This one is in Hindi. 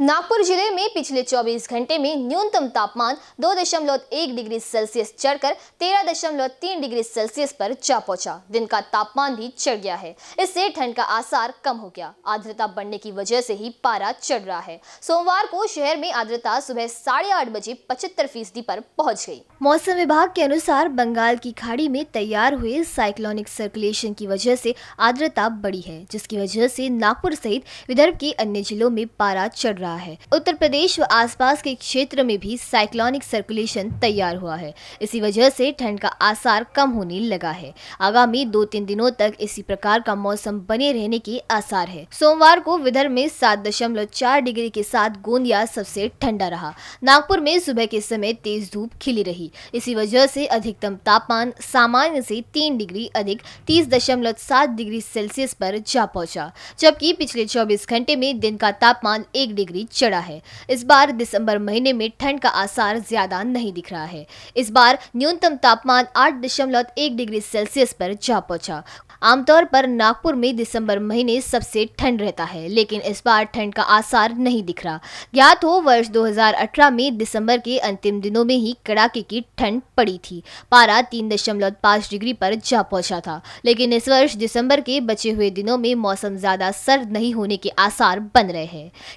नागपुर जिले में पिछले 24 घंटे में न्यूनतम तापमान 2.1 डिग्री सेल्सियस चढ़कर 13.3 डिग्री सेल्सियस पर जा पहुंचा दिन का तापमान भी चढ़ गया है इससे ठंड का आसार कम हो गया आर्द्रता बढ़ने की वजह से ही पारा चढ़ रहा है सोमवार को शहर में आर्द्रता सुबह साढ़े आठ बजे पचहत्तर फीसदी पर पहुँच गयी मौसम विभाग के अनुसार बंगाल की खाड़ी में तैयार हुए साइक्लोनिक सर्कुलेशन की वजह से आर्द्रता बढ़ी है जिसकी वजह से नागपुर सहित विदर्भ के अन्य जिलों में पारा चढ़ रहा रहा है उत्तर प्रदेश व आसपास के क्षेत्र में भी साइक्लोनिक सर्कुलेशन तैयार हुआ है इसी वजह से ठंड का आसार कम होने लगा है आगामी दो तीन दिनों तक इसी प्रकार का मौसम बने रहने के आसार है सोमवार को विदर्भ में सात दशमलव चार डिग्री के साथ गोंदिया सबसे ठंडा रहा नागपुर में सुबह के समय तेज धूप खिली रही इसी वजह से अधिकतम तापमान सामान्य से तीन डिग्री अधिक तीस दशमलव सात डिग्री सेल्सियस पर जा पहुंचा जबकि पिछले 24 घंटे में दिन का तापमान एक डिग्री भी चढ़ा है इस बार दिसंबर महीने में ठंड का आसार ज्यादा नहीं दिख रहा है इस बार न्यूनतम तापमान आठ दशमलव एक डिग्री सेल्सियस पर जा पहुंचा आमतौर पर नागपुर में दिसंबर महीने सबसे ठंड रहता है लेकिन इस बार ठंड का आसार नहीं दिख रहा ज्ञात हो वर्ष 2018 में दिसंबर के अंतिम दिनों में ही कड़ाके की ठंड पड़ी थी पारा तीन दशमलव पाँच डिग्री पर जा पहुंचा था लेकिन इस वर्ष दिसंबर के बचे हुए दिनों में मौसम ज्यादा सर्द नहीं होने के आसार बन रहे हैं